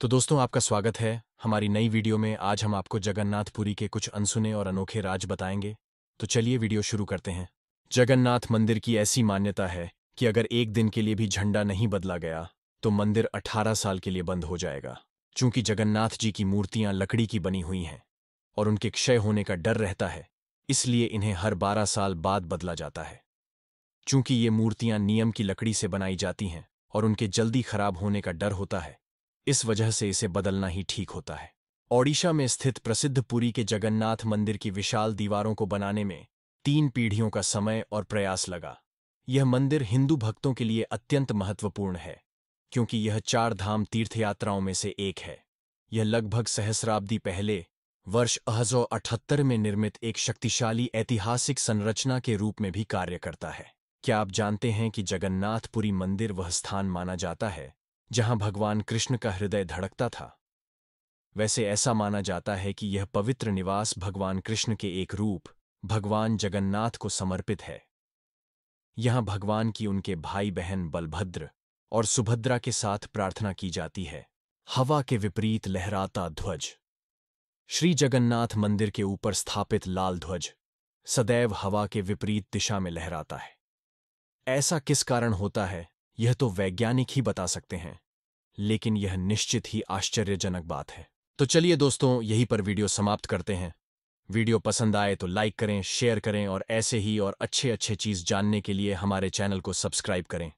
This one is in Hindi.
तो दोस्तों आपका स्वागत है हमारी नई वीडियो में आज हम आपको जगन्नाथपुरी के कुछ अनसुने और अनोखे राज बताएंगे तो चलिए वीडियो शुरू करते हैं जगन्नाथ मंदिर की ऐसी मान्यता है कि अगर एक दिन के लिए भी झंडा नहीं बदला गया तो मंदिर 18 साल के लिए बंद हो जाएगा चूंकि जगन्नाथ जी की मूर्तियां लकड़ी की बनी हुई हैं और उनके क्षय होने का डर रहता है इसलिए इन्हें हर बारह साल बाद बदला जाता है चूंकि ये मूर्तियां नियम की लकड़ी से बनाई जाती हैं और उनके जल्दी खराब होने का डर होता है इस वजह से इसे बदलना ही ठीक होता है ओडिशा में स्थित प्रसिद्ध पुरी के जगन्नाथ मंदिर की विशाल दीवारों को बनाने में तीन पीढ़ियों का समय और प्रयास लगा यह मंदिर हिंदू भक्तों के लिए अत्यंत महत्वपूर्ण है क्योंकि यह चार धाम तीर्थयात्राओं में से एक है यह लगभग सहस्राब्दी पहले वर्ष अहजौ में निर्मित एक शक्तिशाली ऐतिहासिक संरचना के रूप में भी कार्य करता है क्या आप जानते हैं कि जगन्नाथपुरी मंदिर वह स्थान माना जाता है जहां भगवान कृष्ण का हृदय धड़कता था वैसे ऐसा माना जाता है कि यह पवित्र निवास भगवान कृष्ण के एक रूप भगवान जगन्नाथ को समर्पित है यहां भगवान की उनके भाई बहन बलभद्र और सुभद्रा के साथ प्रार्थना की जाती है हवा के विपरीत लहराता ध्वज श्री जगन्नाथ मंदिर के ऊपर स्थापित लाल ध्वज सदैव हवा के विपरीत दिशा में लहराता है ऐसा किस कारण होता है यह तो वैज्ञानिक ही बता सकते हैं लेकिन यह निश्चित ही आश्चर्यजनक बात है तो चलिए दोस्तों यही पर वीडियो समाप्त करते हैं वीडियो पसंद आए तो लाइक करें शेयर करें और ऐसे ही और अच्छे अच्छे चीज़ जानने के लिए हमारे चैनल को सब्सक्राइब करें